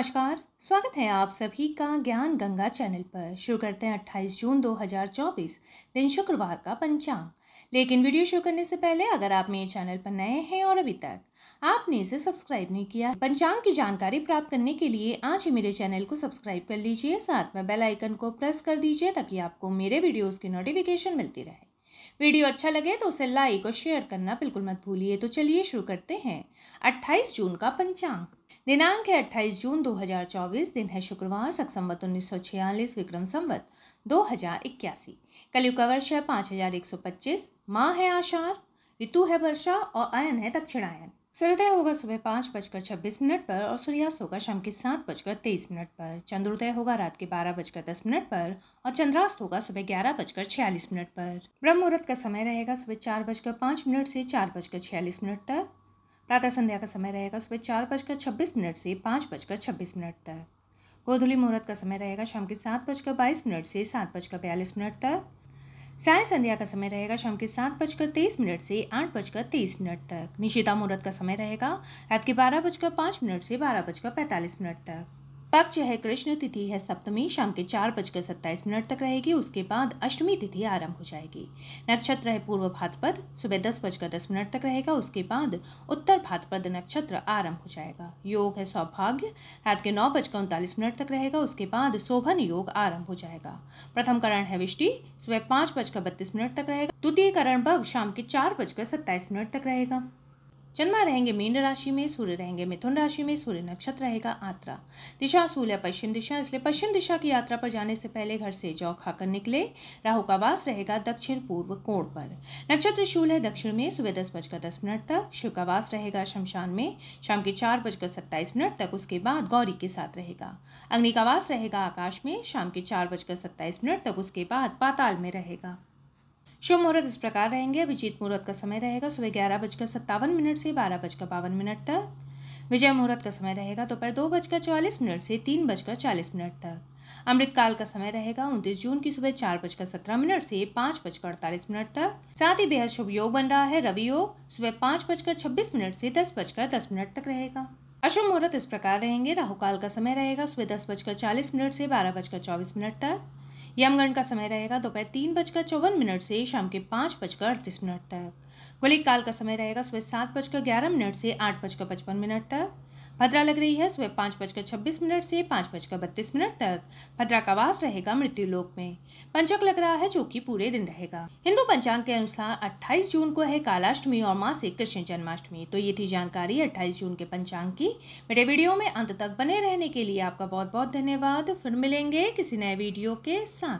नमस्कार स्वागत है आप सभी का ज्ञान गंगा चैनल पर शुरू करते हैं 28 जून 2024 दिन शुक्रवार का पंचांग लेकिन वीडियो शुरू करने से पहले अगर आप मेरे चैनल पर नए हैं और अभी तक आपने इसे सब्सक्राइब नहीं किया पंचांग की जानकारी प्राप्त करने के लिए आज ही मेरे चैनल को सब्सक्राइब कर लीजिए साथ में बेलाइकन को प्रेस कर दीजिए ताकि आपको मेरे वीडियोज़ की नोटिफिकेशन मिलती रहे वीडियो अच्छा लगे तो उसे लाइक और शेयर करना बिल्कुल मत भूलिए तो चलिए शुरू करते हैं 28 जून का पंचांग दिनांक है 28 जून 2024 दिन है शुक्रवार सक संवत उन्नीस विक्रम संवत दो कलयुग का वर्ष है पच्चीस माह है आषाढ़ ऋतु है वर्षा और अयन है दक्षिणायन सूर्योदय होगा सुबह पाँच बजकर छब्बीस मिनट पर और सूर्यास्त होगा शाम के सात बजकर तेईस मिनट पर चंद्रोदय होगा रात के बारह बजकर दस मिनट पर और चंद्रास्त होगा सुबह ग्यारह बजकर छियालीस मिनट पर ब्रह्म मुहूर्त का समय रहेगा सुबह चार बजकर पाँच मिनट से चार बजकर छियालीस मिनट तक प्रातः संध्या का समय रहेगा सुबह चार बजकर छब्बीस मिनट से पाँच बजकर छब्बीस मिनट तक गोधुली मुहूर्त का समय रहेगा शाम के सात बजकर बाईस मिनट से सात बजकर बयालीस मिनट तक साय संध्या का समय रहेगा शाम के सात बजकर तेईस मिनट से आठ बजकर तेईस मिनट तक निशिता मुहूर्त का समय रहेगा रात के बारह बजकर पाँच मिनट से बारह बजकर पैंतालीस मिनट तक पक्ष है कृष्ण तिथि है सप्तमी शाम के चार बजकर सत्ताईस मिनट तक रहेगी उसके बाद अष्टमी तिथि आरंभ हो जाएगी नक्षत्र है पूर्व भाद्रपद सुबह दस बजकर दस मिनट तक रहेगा उसके बाद उत्तर भाद्रपद नक्षत्र आरंभ हो जाएगा योग है सौभाग्य रात के नौ बजकर उनतालीस मिनट तक रहेगा उसके बाद शोभन योग आरंभ हो जाएगा प्रथम करण है विष्टि सुबह पाँच बजकर बत्तीस मिनट तक रहेगा द्वितीय करण भव शाम के चार बजकर सत्ताईस मिनट तक रहेगा चंद्रमा रहेंगे मीन राशि में सूर्य रहेंगे मिथुन राशि में सूर्य नक्षत्र रहेगा आत्रा दिशा सूर्य पश्चिम दिशा इसलिए पश्चिम दिशा की यात्रा पर जाने से पहले घर से जौ खाकर निकले राहु का वास रहेगा दक्षिण पूर्व कोण पर नक्षत्र शूल है दक्षिण में सुबह दस बजकर दस मिनट तक शिव का वास रहेगा शमशान में शाम के चार बजकर सत्ताईस मिनट तक उसके बाद गौरी के साथ रहेगा अग्नि का वास रहेगा आकाश में शाम के चार बजकर सत्ताईस मिनट तक उसके बाद पाताल में रहेगा शुभ मुहूर्त इस प्रकार रहेंगे अभिजीत मुहूर्त का समय रहेगा सुबह ग्यारह बजकर सत्तावन मिनट से बारह बजकर बावन मिनट तक विजय मुहूर्त का समय रहेगा दोपहर दो बजकर चौवालीस मिनट से तीन बजकर चालीस मिनट तक अमृतकाल का समय रहेगा उन्तीस जून की सुबह चार बजकर सत्रह मिनट से पाँच बजकर अड़तालीस मिनट तक साथ ही बेहद शुभ योग बन रहा है रवि योग सुबह पाँच बजकर छब्बीस मिनट से दस बजकर दस मिनट तक रहेगा अशुभ मुहूर्त इस प्रकार रहेंगे राहुकाल का समय रहेगा सुबह दस बजकर चालीस मिनट से बारह बजकर चौबीस मिनट तक यमगण का समय रहेगा दोपहर तीन बजकर चौवन मिनट से शाम के पाँच बजकर अड़तीस मिनट तक गोलिक काल का समय रहेगा सुबह सात बजकर ग्यारह मिनट से आठ बजकर पचपन मिनट तक भद्रा लग रही है सुबह पाँच बजकर छब्बीस मिनट से पाँच बजकर बत्तीस मिनट तक भद्रा का वास रहेगा मृत्यु लोक में पंचक लग रहा है जो कि पूरे दिन रहेगा हिंदू पंचांग के अनुसार अट्ठाईस जून को है कालाष्टमी और माँ से कृष्ण जन्माष्टमी तो ये थी जानकारी अट्ठाईस जून के पंचांग की मेरे वीडियो में अंत तक बने रहने के लिए आपका बहुत बहुत धन्यवाद फिर मिलेंगे किसी नए वीडियो के साथ